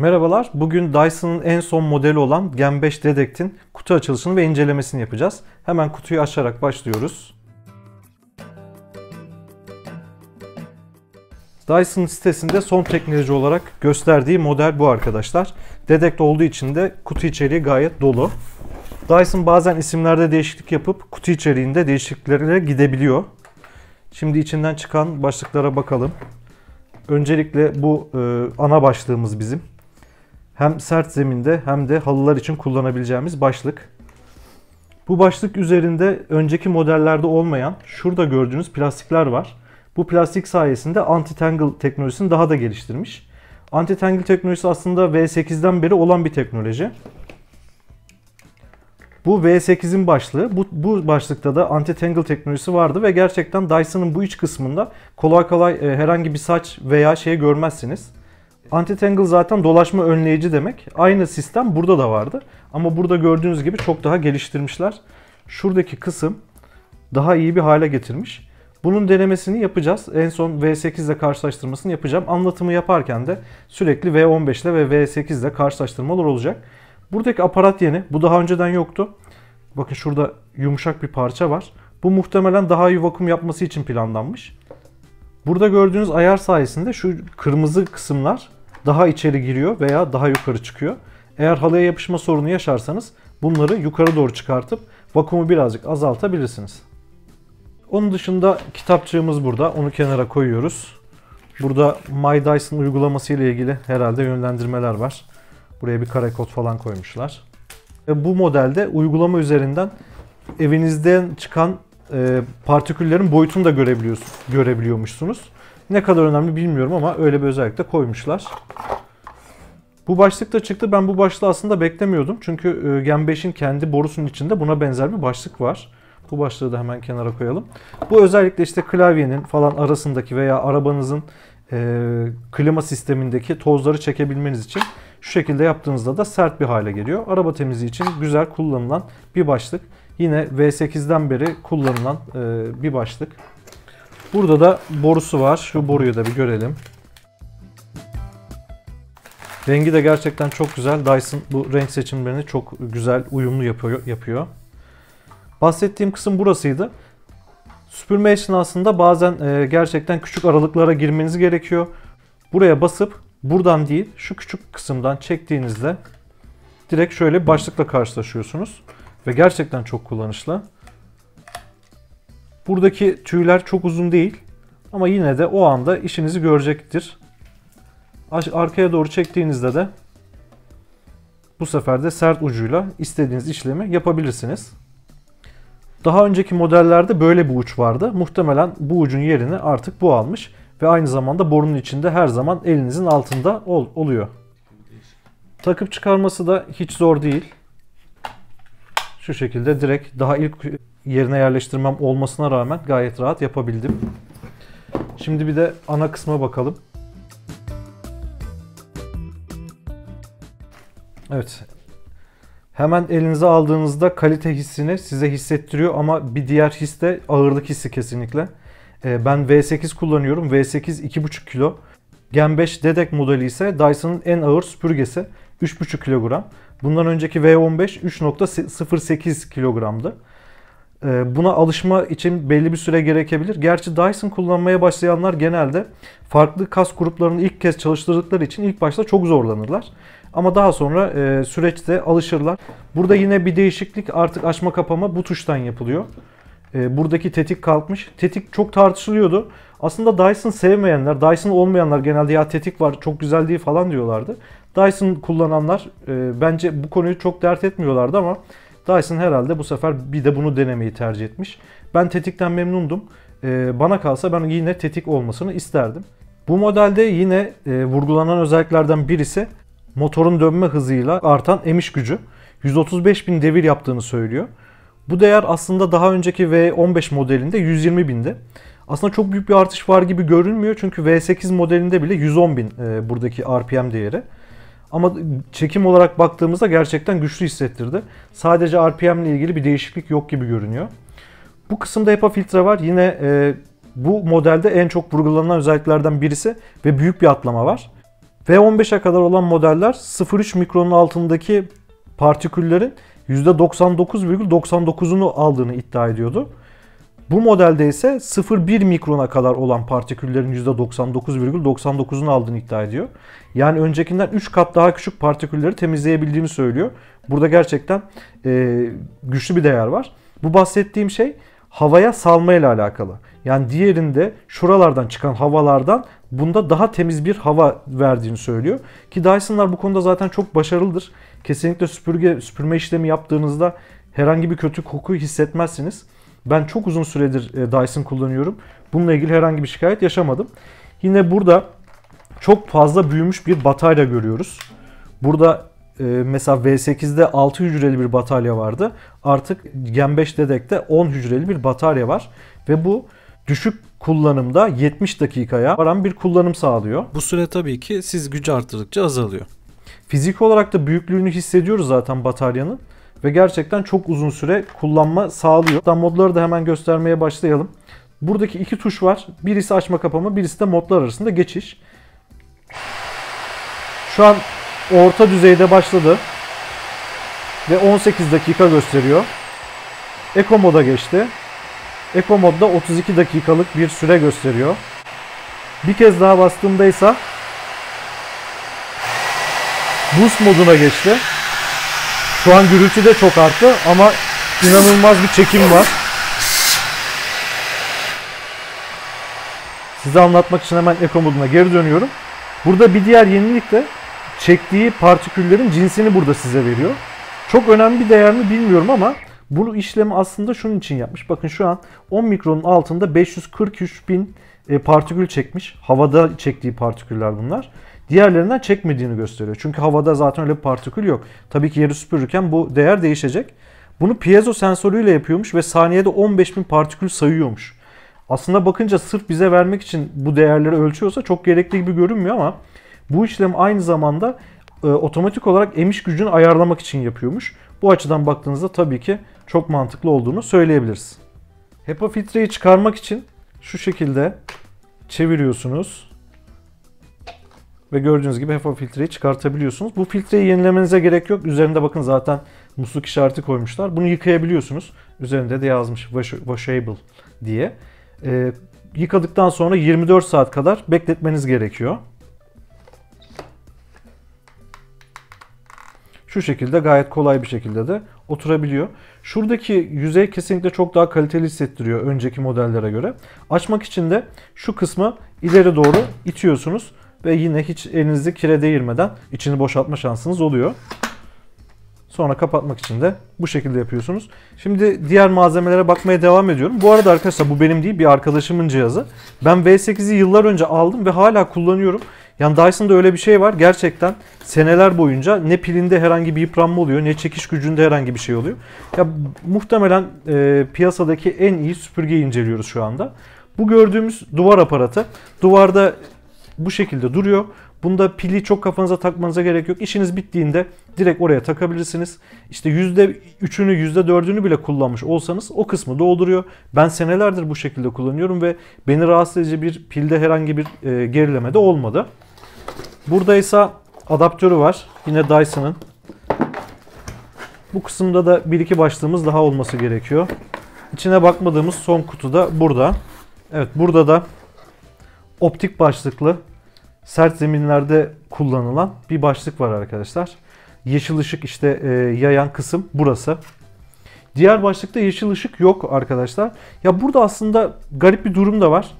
Merhabalar, bugün Dyson'ın en son modeli olan Gen 5 Detect'in kutu açılışını ve incelemesini yapacağız. Hemen kutuyu açarak başlıyoruz. Dyson sitesinde son teknoloji olarak gösterdiği model bu arkadaşlar. Detect olduğu için de kutu içeriği gayet dolu. Dyson bazen isimlerde değişiklik yapıp kutu içeriğinde değişikliklere gidebiliyor. Şimdi içinden çıkan başlıklara bakalım. Öncelikle bu e, ana başlığımız bizim hem sert zeminde hem de halılar için kullanabileceğimiz başlık. Bu başlık üzerinde önceki modellerde olmayan şurada gördüğünüz plastikler var. Bu plastik sayesinde anti-tangle teknolojisini daha da geliştirmiş. Anti-tangle teknolojisi aslında V8'den beri olan bir teknoloji. Bu V8'in başlığı. Bu, bu başlıkta da anti-tangle teknolojisi vardı ve gerçekten Dyson'ın bu iç kısmında kolay kolay e, herhangi bir saç veya şey görmezsiniz. Anti-tangle zaten dolaşma önleyici demek. Aynı sistem burada da vardı. Ama burada gördüğünüz gibi çok daha geliştirmişler. Şuradaki kısım daha iyi bir hale getirmiş. Bunun denemesini yapacağız. En son V8 ile karşılaştırmasını yapacağım. Anlatımı yaparken de sürekli V15 ile ve V8 ile karşılaştırmalar olacak. Buradaki aparat yeni. Bu daha önceden yoktu. Bakın şurada yumuşak bir parça var. Bu muhtemelen daha iyi vakum yapması için planlanmış. Burada gördüğünüz ayar sayesinde şu kırmızı kısımlar daha içeri giriyor veya daha yukarı çıkıyor. Eğer halaya yapışma sorunu yaşarsanız bunları yukarı doğru çıkartıp vakumu birazcık azaltabilirsiniz. Onun dışında kitapçığımız burada. Onu kenara koyuyoruz. Burada My Dyson uygulaması ile ilgili herhalde yönlendirmeler var. Buraya bir kare kod falan koymuşlar. E, bu modelde uygulama üzerinden evinizden çıkan e, partiküllerin boyutunu da görebiliyorsunuz, görebiliyormuşsunuz. Ne kadar önemli bilmiyorum ama öyle bir özellik koymuşlar. Bu başlık da çıktı. Ben bu başlığı aslında beklemiyordum. Çünkü e, Gen 5'in kendi borusunun içinde buna benzer bir başlık var. Bu başlığı da hemen kenara koyalım. Bu özellikle işte klavyenin falan arasındaki veya arabanızın e, klima sistemindeki tozları çekebilmeniz için şu şekilde yaptığınızda da sert bir hale geliyor. Araba temizliği için güzel kullanılan bir başlık. Yine V8'den beri kullanılan e, bir başlık. Burada da borusu var. Şu boruyu da bir görelim. Rengi de gerçekten çok güzel. Dyson bu renk seçimlerini çok güzel, uyumlu yapıyor. yapıyor. Bahsettiğim kısım burasıydı. Süpürme esnasında bazen e, gerçekten küçük aralıklara girmeniz gerekiyor. Buraya basıp buradan değil şu küçük kısımdan çektiğinizde direkt şöyle başlıkla karşılaşıyorsunuz. Ve gerçekten çok kullanışlı. Buradaki tüyler çok uzun değil ama yine de o anda işinizi görecektir. Arkaya doğru çektiğinizde de bu sefer de sert ucuyla istediğiniz işlemi yapabilirsiniz. Daha önceki modellerde böyle bir uç vardı. Muhtemelen bu ucun yerini artık bu almış ve aynı zamanda borunun içinde her zaman elinizin altında ol oluyor. Takıp çıkarması da hiç zor değil şu şekilde direkt daha ilk yerine yerleştirmem olmasına rağmen gayet rahat yapabildim. Şimdi bir de ana kısma bakalım. Evet. Hemen elinize aldığınızda kalite hissini size hissettiriyor ama bir diğer his de ağırlık hissi kesinlikle. Ee, ben V8 kullanıyorum. V8 2,5 kilo. Gen 5 Dedek modeli ise Dyson'ın en ağır süpürgesi. 3,5 kilogram. Bundan önceki V15 3.08 kilogramdı. Ee, buna alışma için belli bir süre gerekebilir. Gerçi Dyson kullanmaya başlayanlar genelde farklı kas gruplarını ilk kez çalıştırdıkları için ilk başta çok zorlanırlar. Ama daha sonra e, süreçte alışırlar. Burada yine bir değişiklik artık açma kapama bu tuştan yapılıyor. E, buradaki tetik kalkmış. Tetik çok tartışılıyordu. Aslında Dyson sevmeyenler, Dyson olmayanlar genelde ya tetik var çok güzel değil falan diyorlardı. Dyson kullananlar e, bence bu konuyu çok dert etmiyorlardı ama Dyson herhalde bu sefer bir de bunu denemeyi tercih etmiş. Ben tetikten memnundum. E, bana kalsa ben yine tetik olmasını isterdim. Bu modelde yine e, vurgulanan özelliklerden birisi motorun dönme hızıyla artan emiş gücü. 135 bin devir yaptığını söylüyor. Bu değer aslında daha önceki V15 modelinde 120 binde. Aslında çok büyük bir artış var gibi görünmüyor çünkü V8 modelinde bile 110 bin e, buradaki RPM değeri. Ama çekim olarak baktığımızda gerçekten güçlü hissettirdi. Sadece RPM ile ilgili bir değişiklik yok gibi görünüyor. Bu kısımda HEPA filtre var. Yine e, bu modelde en çok vurgulanan özelliklerden birisi ve büyük bir atlama var. V15'e kadar olan modeller 0.3 mikronun altındaki partiküllerin %99,99'unu aldığını iddia ediyordu. Bu modelde ise 0,1 mikrona kadar olan partiküllerin %99,99'unu aldığını iddia ediyor. Yani öncekinden 3 kat daha küçük partikülleri temizleyebildiğini söylüyor. Burada gerçekten e, güçlü bir değer var. Bu bahsettiğim şey havaya salmayla alakalı. Yani diğerinde şuralardan çıkan havalardan bunda daha temiz bir hava verdiğini söylüyor. Ki Dyson'lar bu konuda zaten çok başarılıdır. Kesinlikle süpürge süpürme işlemi yaptığınızda herhangi bir kötü koku hissetmezsiniz. Ben çok uzun süredir e, Dyson kullanıyorum. Bununla ilgili herhangi bir şikayet yaşamadım. Yine burada çok fazla büyümüş bir batarya görüyoruz. Burada e, mesela V8'de 6 hücreli bir batarya vardı. Artık Gen 5 dedekte 10 hücreli bir batarya var. Ve bu düşük kullanımda 70 dakikaya varan bir kullanım sağlıyor. Bu süre tabii ki siz gücü arttırdıkça azalıyor. Fizik olarak da büyüklüğünü hissediyoruz zaten bataryanın ve gerçekten çok uzun süre kullanma sağlıyor. Hatta modları da hemen göstermeye başlayalım. Buradaki iki tuş var. Birisi açma kapama, birisi de modlar arasında geçiş. Şu an orta düzeyde başladı. Ve 18 dakika gösteriyor. Eco moda geçti. Eco modda 32 dakikalık bir süre gösteriyor. Bir kez daha bastığımda ise Boost moduna geçti. Şu an gürültü de çok arttı ama inanılmaz bir çekim var. Size anlatmak için hemen eko moduna geri dönüyorum. Burada bir diğer yenilik de çektiği partiküllerin cinsini burada size veriyor. Çok önemli bir değer mi bilmiyorum ama bu işlemi aslında şunun için yapmış. Bakın şu an 10 mikronun altında 543 bin e, partikül çekmiş. Havada çektiği partiküller bunlar diğerlerinden çekmediğini gösteriyor. Çünkü havada zaten öyle bir partikül yok. Tabii ki yeri süpürürken bu değer değişecek. Bunu piezo sensörüyle yapıyormuş ve saniyede 15 bin partikül sayıyormuş. Aslında bakınca sırf bize vermek için bu değerleri ölçüyorsa çok gerekli gibi görünmüyor ama bu işlem aynı zamanda e, otomatik olarak emiş gücünü ayarlamak için yapıyormuş. Bu açıdan baktığınızda tabii ki çok mantıklı olduğunu söyleyebiliriz. HEPA filtreyi çıkarmak için şu şekilde çeviriyorsunuz. Ve gördüğünüz gibi HEPA filtreyi çıkartabiliyorsunuz. Bu filtreyi yenilemenize gerek yok. Üzerinde bakın zaten musluk işareti koymuşlar. Bunu yıkayabiliyorsunuz. Üzerinde de yazmış washable diye. E, yıkadıktan sonra 24 saat kadar bekletmeniz gerekiyor. Şu şekilde gayet kolay bir şekilde de oturabiliyor. Şuradaki yüzey kesinlikle çok daha kaliteli hissettiriyor önceki modellere göre. Açmak için de şu kısmı ileri doğru itiyorsunuz ve yine hiç elinizi kire değirmeden içini boşaltma şansınız oluyor. Sonra kapatmak için de bu şekilde yapıyorsunuz. Şimdi diğer malzemelere bakmaya devam ediyorum. Bu arada arkadaşlar bu benim değil bir arkadaşımın cihazı. Ben V8'i yıllar önce aldım ve hala kullanıyorum. Yani Dyson'da öyle bir şey var. Gerçekten seneler boyunca ne pilinde herhangi bir yıpranma oluyor ne çekiş gücünde herhangi bir şey oluyor. Ya muhtemelen e, piyasadaki en iyi süpürgeyi inceliyoruz şu anda. Bu gördüğümüz duvar aparatı. Duvarda bu şekilde duruyor. Bunda pili çok kafanıza takmanıza gerek yok. İşiniz bittiğinde direkt oraya takabilirsiniz. İşte %3'ünü %4'ünü bile kullanmış olsanız o kısmı dolduruyor. Ben senelerdir bu şekilde kullanıyorum ve beni rahatsız edici bir pilde herhangi bir e, gerileme de olmadı. Buradaysa adaptörü var. Yine Dyson'ın. Bu kısımda da bir iki başlığımız daha olması gerekiyor. İçine bakmadığımız son kutu da burada. Evet burada da optik başlıklı sert zeminlerde kullanılan bir başlık var arkadaşlar. Yeşil ışık işte e, yayan kısım burası. Diğer başlıkta yeşil ışık yok arkadaşlar. Ya burada aslında garip bir durum da var.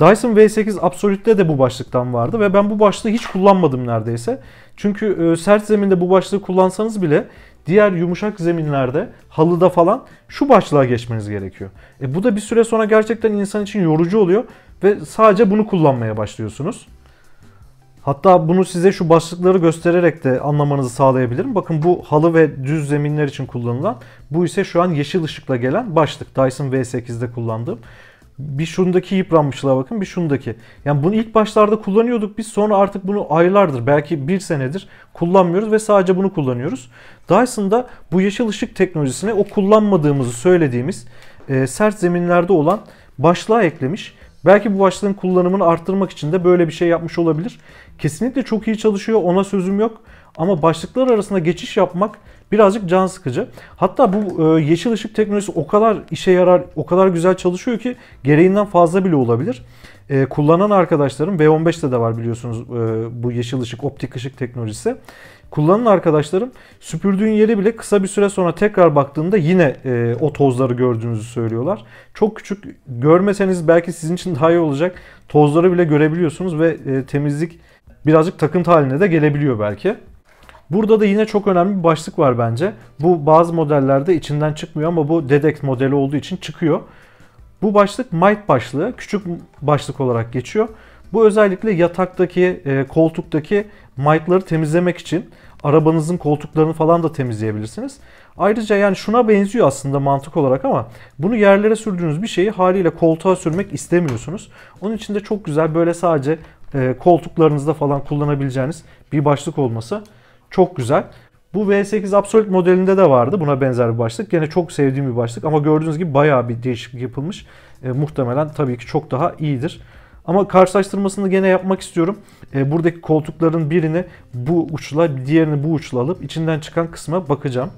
Dyson V8 Absolute'de de bu başlıktan vardı ve ben bu başlığı hiç kullanmadım neredeyse. Çünkü e, sert zeminde bu başlığı kullansanız bile diğer yumuşak zeminlerde, halıda falan şu başlığa geçmeniz gerekiyor. E bu da bir süre sonra gerçekten insan için yorucu oluyor ve sadece bunu kullanmaya başlıyorsunuz. Hatta bunu size şu başlıkları göstererek de anlamanızı sağlayabilirim. Bakın bu halı ve düz zeminler için kullanılan, bu ise şu an yeşil ışıkla gelen başlık. Dyson V8'de kullandığım. Bir şundaki yıpranmışlığa bakın, bir şundaki. Yani bunu ilk başlarda kullanıyorduk biz, sonra artık bunu aylardır, belki bir senedir kullanmıyoruz ve sadece bunu kullanıyoruz. Dyson'da bu yeşil ışık teknolojisine o kullanmadığımızı söylediğimiz e, sert zeminlerde olan başlığa eklemiş Belki bu başlığın kullanımını arttırmak için de böyle bir şey yapmış olabilir. Kesinlikle çok iyi çalışıyor ona sözüm yok. Ama başlıklar arasında geçiş yapmak birazcık can sıkıcı. Hatta bu e, yeşil ışık teknolojisi o kadar işe yarar, o kadar güzel çalışıyor ki gereğinden fazla bile olabilir. E, kullanan arkadaşlarım V15'te de var biliyorsunuz e, bu yeşil ışık, optik ışık teknolojisi. Kullanın arkadaşlarım. Süpürdüğün yeri bile kısa bir süre sonra tekrar baktığında yine e, o tozları gördüğünüzü söylüyorlar. Çok küçük görmeseniz belki sizin için daha iyi olacak. Tozları bile görebiliyorsunuz ve e, temizlik birazcık takıntı haline de gelebiliyor belki. Burada da yine çok önemli bir başlık var bence. Bu bazı modellerde içinden çıkmıyor ama bu Dedect modeli olduğu için çıkıyor. Bu başlık Might başlığı. Küçük başlık olarak geçiyor. Bu özellikle yataktaki, e, koltuktaki mic'ları temizlemek için arabanızın koltuklarını falan da temizleyebilirsiniz. Ayrıca yani şuna benziyor aslında mantık olarak ama bunu yerlere sürdüğünüz bir şeyi haliyle koltuğa sürmek istemiyorsunuz. Onun için de çok güzel böyle sadece e, koltuklarınızda falan kullanabileceğiniz bir başlık olması çok güzel. Bu V8 Absolute modelinde de vardı buna benzer bir başlık. Gene çok sevdiğim bir başlık ama gördüğünüz gibi bayağı bir değişiklik yapılmış. E, muhtemelen tabii ki çok daha iyidir. Ama karşılaştırmasını gene yapmak istiyorum. E, buradaki koltukların birini bu uçla, diğerini bu uçla alıp içinden çıkan kısma bakacağım.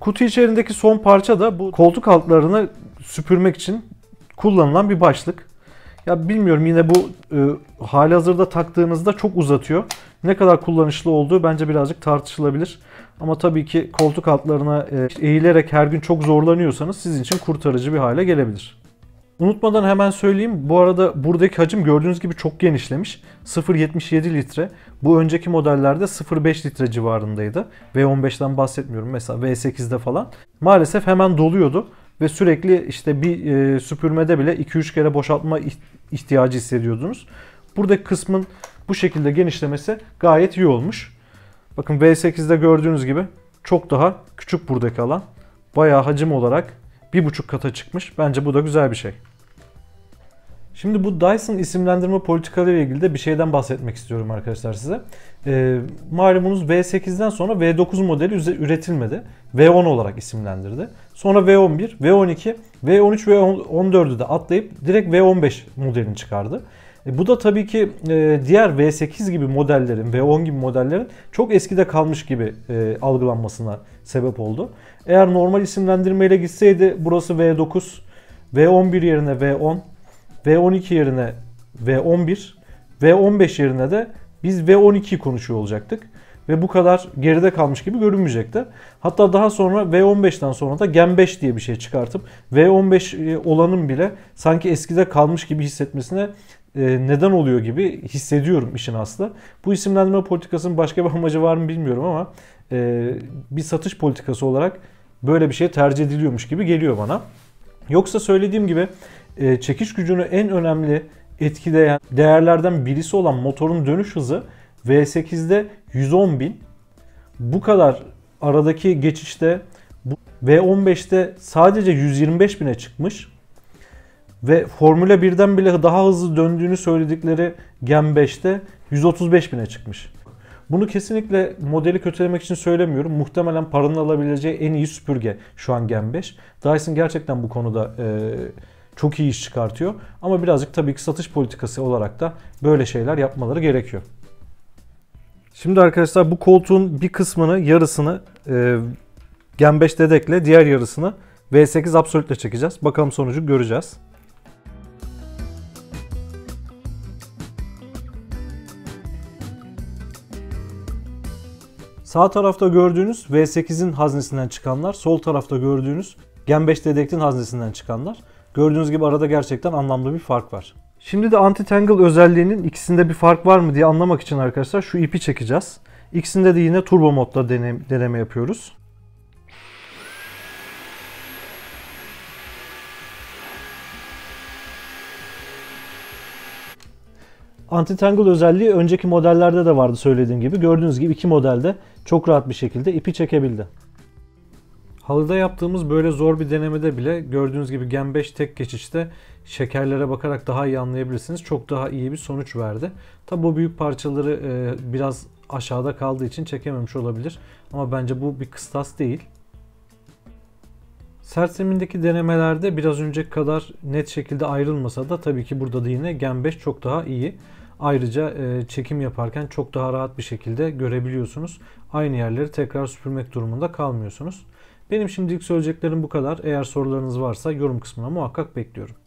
Kutu içerisindeki son parça da bu koltuk altlarını süpürmek için kullanılan bir başlık. Ya bilmiyorum yine bu e, hali hazırda taktığınızda çok uzatıyor. Ne kadar kullanışlı olduğu bence birazcık tartışılabilir. Ama tabii ki koltuk altlarına e, eğilerek her gün çok zorlanıyorsanız sizin için kurtarıcı bir hale gelebilir. Unutmadan hemen söyleyeyim. Bu arada buradaki hacim gördüğünüz gibi çok genişlemiş. 0.77 litre. Bu önceki modellerde 0.5 litre civarındaydı. V15'ten bahsetmiyorum mesela V8'de falan. Maalesef hemen doluyordu ve sürekli işte bir e, süpürmede bile 2-3 kere boşaltma ihtiyacı hissediyordunuz. Buradaki kısmın bu şekilde genişlemesi gayet iyi olmuş. Bakın V8'de gördüğünüz gibi çok daha küçük buradaki alan. Bayağı hacim olarak bir buçuk kata çıkmış. Bence bu da güzel bir şey. Şimdi bu Dyson isimlendirme politikaları ile ilgili de bir şeyden bahsetmek istiyorum arkadaşlar size. E, malumunuz V8'den sonra V9 modeli üretilmedi. V10 olarak isimlendirdi. Sonra V11, V12, V13 ve V14'ü de atlayıp direkt V15 modelini çıkardı. E, bu da tabii ki e, diğer V8 gibi modellerin, V10 gibi modellerin çok eskide kalmış gibi e, algılanmasına sebep oldu. Eğer normal isimlendirmeyle gitseydi burası V9, V11 yerine V10, V12 yerine V11, V15 yerine de biz v 12 konuşuyor olacaktık. Ve bu kadar geride kalmış gibi görünmeyecekti. Hatta daha sonra V15'ten sonra da Gen 5 diye bir şey çıkartıp V15 e, olanın bile sanki eskide kalmış gibi hissetmesine e, neden oluyor gibi hissediyorum işin aslı. Bu isimlendirme politikasının başka bir amacı var mı bilmiyorum ama e, bir satış politikası olarak böyle bir şey tercih ediliyormuş gibi geliyor bana. Yoksa söylediğim gibi e, çekiş gücünü en önemli etkileyen değerlerden birisi olan motorun dönüş hızı V8'de 110 bin. Bu kadar aradaki geçişte V15'te sadece 125 bine çıkmış. Ve Formula 1'den bile daha hızlı döndüğünü söyledikleri Gen 5'te 135 bine çıkmış. Bunu kesinlikle modeli kötülemek için söylemiyorum. Muhtemelen paranın alabileceği en iyi süpürge şu an Gen 5. Dyson gerçekten bu konuda e, çok iyi iş çıkartıyor. Ama birazcık tabii ki satış politikası olarak da böyle şeyler yapmaları gerekiyor. Şimdi arkadaşlar bu koltuğun bir kısmını, yarısını e, Gen 5 dedekle, diğer yarısını V8 Absolute çekeceğiz. Bakalım sonucu göreceğiz. Sağ tarafta gördüğünüz V8'in haznesinden çıkanlar, sol tarafta gördüğünüz Gen 5 Dedektin haznesinden çıkanlar. Gördüğünüz gibi arada gerçekten anlamlı bir fark var. Şimdi de anti-tangle özelliğinin ikisinde bir fark var mı diye anlamak için arkadaşlar şu ipi çekeceğiz. İkisinde de yine turbo modda deneme, deneme yapıyoruz. Anti-tangle özelliği önceki modellerde de vardı söylediğim gibi. Gördüğünüz gibi iki modelde çok rahat bir şekilde ipi çekebildi. Halıda yaptığımız böyle zor bir denemede bile gördüğünüz gibi Gen 5 tek geçişte şekerlere bakarak daha iyi anlayabilirsiniz. Çok daha iyi bir sonuç verdi. Tabi bu büyük parçaları e, biraz aşağıda kaldığı için çekememiş olabilir. Ama bence bu bir kıstas değil. Sert zemindeki denemelerde biraz önceki kadar net şekilde ayrılmasa da tabii ki burada da yine Gen 5 çok daha iyi. Ayrıca e, çekim yaparken çok daha rahat bir şekilde görebiliyorsunuz. Aynı yerleri tekrar süpürmek durumunda kalmıyorsunuz. Benim şimdilik söyleyeceklerim bu kadar. Eğer sorularınız varsa yorum kısmına muhakkak bekliyorum.